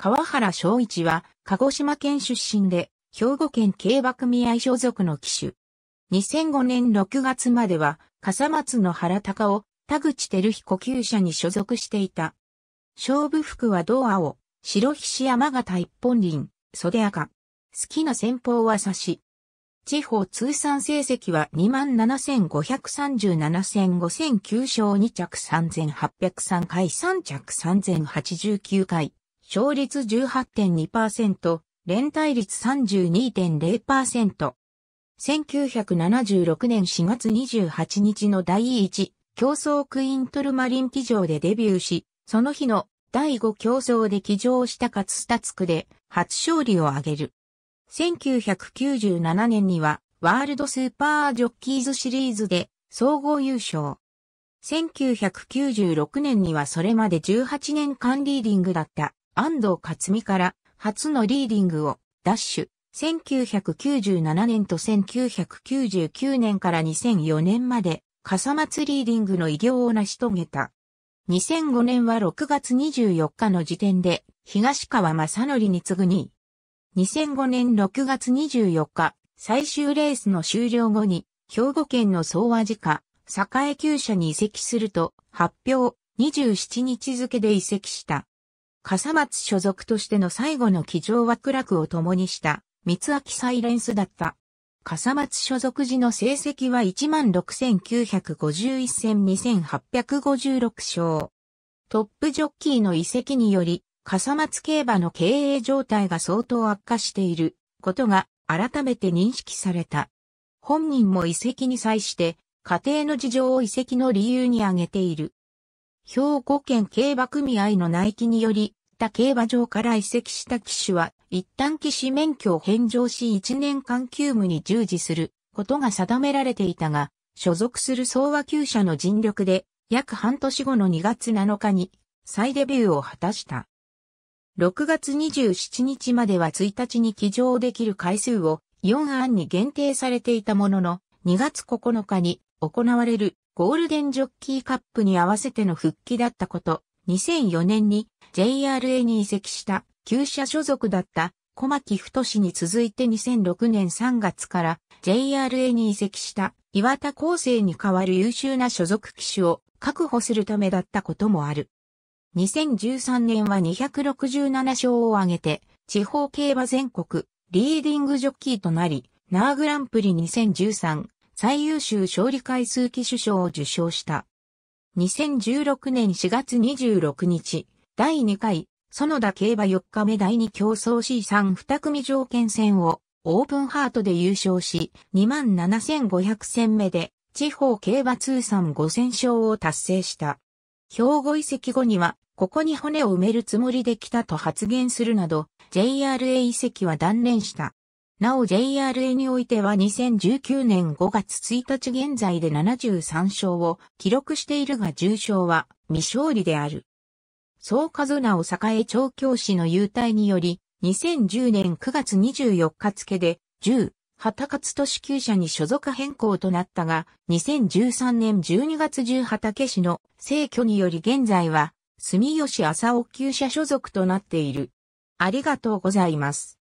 川原昭一は、鹿児島県出身で、兵庫県競馬組合所属の騎手。2005年6月までは、笠松の原隆を、田口照彦旧社に所属していた。勝負服は銅青、白菱山形一本輪、袖赤。好きな戦法は差し。地方通算成績は27,537戦5,009勝2着3,803回3着3,089回。勝率18.2%、連帯率32.0%。1976年4月28日の第1競争クイントルマリン騎乗でデビューし、その日の第5競争で騎乗したカツスタツクで初勝利を挙げる。1997年にはワールドスーパージョッキーズシリーズで総合優勝。1996年にはそれまで18年間リーディングだった安藤克美から初のリーディングを、ダッシュ、1997年と1999年から2004年まで、笠松リーディングの偉業を成し遂げた。2005年は6月24日の時点で、東川正則に次ぐに、2005年6月24日、最終レースの終了後に、兵庫県の総和寺家、栄厩舎に移籍すると、発表、27日付で移籍した。笠松所属としての最後の騎乗は苦楽を共にした、三秋サイレンスだった。笠松所属時の成績は16,951戦2856勝。トップジョッキーの遺跡により、笠松競馬の経営状態が相当悪化していることが改めて認識された。本人も遺跡に際して、家庭の事情を遺跡の理由に挙げている。兵庫県競馬組合の内規により、った競馬場から移籍した騎手は、一旦騎士免許を返上し1年間急務に従事することが定められていたが、所属する総和厩舎の尽力で、約半年後の2月7日に再デビューを果たした。6月27日までは1日に騎乗できる回数を4案に限定されていたものの、2月9日に行われるゴールデンジョッキーカップに合わせての復帰だったこと、2004年に JRA に移籍した旧社所属だった小牧太に続いて2006年3月から JRA に移籍した岩田康生に代わる優秀な所属機種を確保するためだったこともある。2013年は267勝を挙げて地方競馬全国リーディングジョッキーとなり、ナーグランプリ2013最優秀勝利回数機種賞を受賞した。2016年4月26日、第2回、園田競馬4日目第2競争 C3 2組条件戦をオープンハートで優勝し、27,500戦目で地方競馬通算5000勝を達成した。兵庫遺跡後には、ここに骨を埋めるつもりで来たと発言するなど、JRA 遺跡は断念した。なお JRA においては2019年5月1日現在で73勝を記録しているが重賞は未勝利である。総数お栄調教師の優待により、2010年9月24日付で、10、畑勝都市厩舎に所属変更となったが、2013年12月10畑市の成去により現在は、住吉浅尾旧社所属となっている。ありがとうございます。